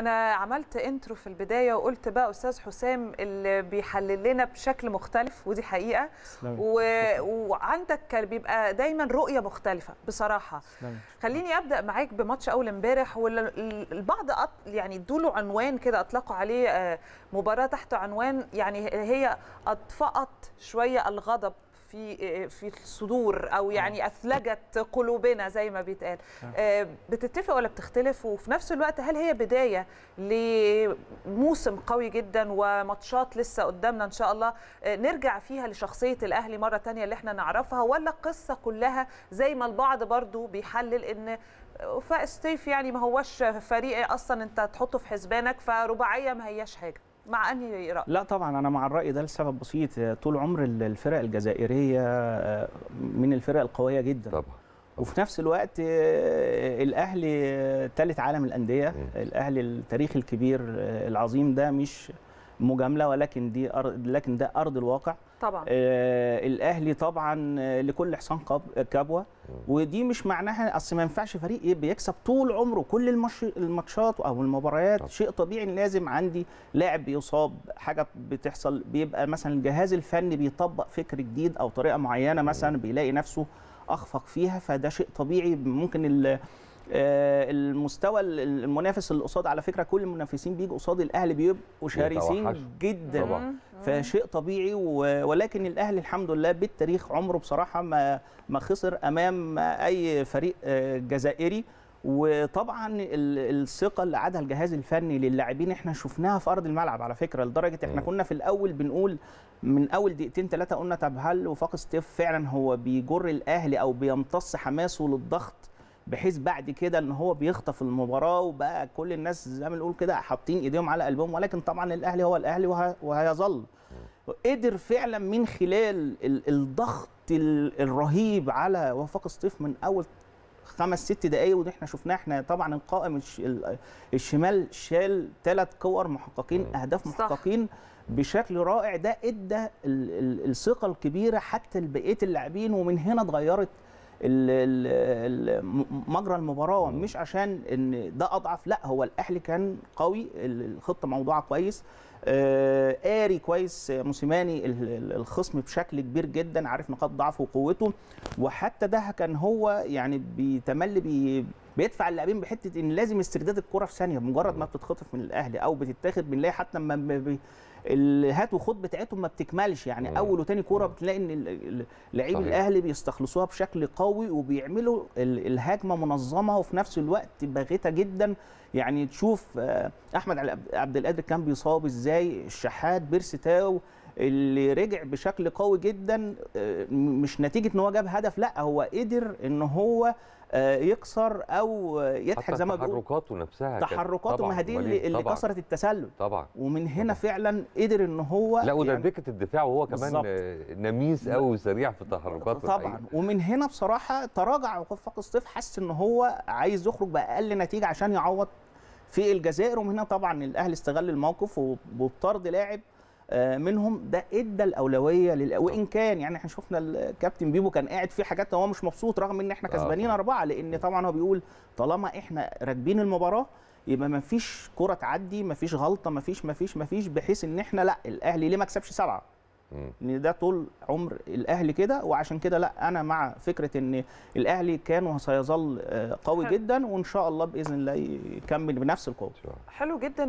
أنا عملت انترو في البداية وقلت بقى أستاذ حسام اللي بيحلل لنا بشكل مختلف ودي حقيقة و... وعندك كان بيبقى دايما رؤية مختلفة بصراحة سلامي. خليني أبدأ معاك بماتش أول امبارح والبعض أط... يعني ادوا عنوان كده أطلقوا عليه آه، مباراة تحت عنوان يعني هي أطفأت شوية الغضب في آه، في الصدور او نعم. يعني اثلجت قلوبنا زي ما بيتقال نعم. آه، بتتفق ولا بتختلف وفي نفس الوقت هل هي بدايه لموسم قوي جدا وماتشات لسه قدامنا ان شاء الله آه، نرجع فيها لشخصيه الاهلي مره ثانيه اللي احنا نعرفها ولا القصه كلها زي ما البعض برضو بيحلل ان وفاء ستيف يعني ما هوش فريق اصلا انت تحطه في حسبانك فرباعيه ما هياش حاجه مع انهي راي؟ لا طبعا انا مع الراي ده لسبب بسيط طول عمر الفرق الجزائريه آه، من الفرق القويه جدا طبعا وفي نفس الوقت آه، الاهلي ثالث عالم الانديه الاهلي التاريخ الكبير آه، العظيم ده مش مجامله ولكن دي أرض لكن ده ارض الواقع طبعا آه الاهلي طبعا آه، لكل حصان كبوه ودي مش معناها اصل ما ينفعش فريق بيكسب طول عمره كل الماتشات او المباريات طبعا. شيء طبيعي لازم عندي لاعب بيصاب حاجه بتحصل بيبقى مثلا الجهاز الفني بيطبق فكر جديد او طريقه معينه مثلا بيلاقي نفسه اخفق فيها فده شيء طبيعي ممكن آه، المستوى المنافس اللي قصاد على فكره كل المنافسين بيجوا قصاد الاهلي بيبقوا شرسين جدا طبعا. فشيء طبيعي ولكن الاهلي الحمد لله بالتاريخ عمره بصراحه ما ما خسر امام اي فريق آه، جزائري وطبعا الثقه اللي عادها الجهاز الفني للاعبين احنا شفناها في ارض الملعب على فكره لدرجه احنا كنا في الاول بنقول من اول دقيقتين ثلاثه قلنا طب هل وفاق ستيف فعلا هو بيجر الاهلي او بيمتص حماسه للضغط بحيث بعد كده ان هو بيخطف المباراه وبقى كل الناس زي ما بنقول كده حاطين ايديهم على قلبهم ولكن طبعا الاهلي هو الاهلي وهيظل قدر فعلا من خلال الضغط الرهيب على وفاق الصيف من اول خمس ست دقايق ودي احنا شفناه احنا طبعا القائم الشمال شال ثلاث كور محققين اهداف محققين صح. بشكل رائع ده ادى الثقه الكبيره حتى لبقيه اللاعبين ومن هنا اتغيرت مجرى المباراه آه. مش عشان ان ده اضعف لا هو الاهلي كان قوي الخطه موضوعه كويس قاري آه، كويس آه، موسيماني الخصم بشكل كبير جدا عارف نقاط ضعفه وقوته وحتى ده كان هو يعني بيتملي بي بيدفع اللاعبين بحته ان لازم استرداد الكره في ثانيه مجرد ما بتتخطف من الاهلي او بتتاخد بنلاقي حتى لما الهات وخد بتاعتهم ما بتكملش يعني مم. اول وتاني كوره بتلاقي ان لعيب الاهلي بيستخلصوها بشكل قوي وبيعملوا الهجمه منظمه وفي نفس الوقت باغته جدا يعني تشوف آه، احمد عبد القادر كان بيصاب ازاي ازاي الشحات تاو اللي رجع بشكل قوي جدا آه، مش نتيجه ان هو جاب هدف لا هو قدر ان هو آه، يكسر او يضحك زي ما بيقول تحركاته نفسها تحركاته ما هي اللي, اللي كسرت التسلل طبعا ومن هنا طبعًا. فعلا قدر ان هو لا ودربكه يعني الدفاع وهو كمان نميز قوي وسريع في تحركاته طبعا الحقيقة. ومن هنا بصراحه تراجع وقف فاق الصيف حس ان هو عايز يخرج باقل نتيجه عشان يعوض في الجزائر ومن هنا طبعا الاهلي استغل الموقف وبطرد لاعب آه، منهم ده ادى الاولويه لل... وان كان يعني احنا شفنا الكابتن بيبو كان قاعد في حاجات هو مش مبسوط رغم ان احنا آه، كسبانين اربعه لان طبعا هو بيقول طالما احنا راكبين المباراه يبقى ما فيش كره تعدي ما فيش غلطه ما فيش ما فيش ما فيش بحيث ان احنا لا الاهلي ليه ما كسبش سبعه ان ده طول عمر الاهلي كده وعشان كده لا انا مع فكره ان الاهلي كان وسيظل آه، قوي جدا وان شاء الله باذن الله يكمل بنفس القوه حلو جدا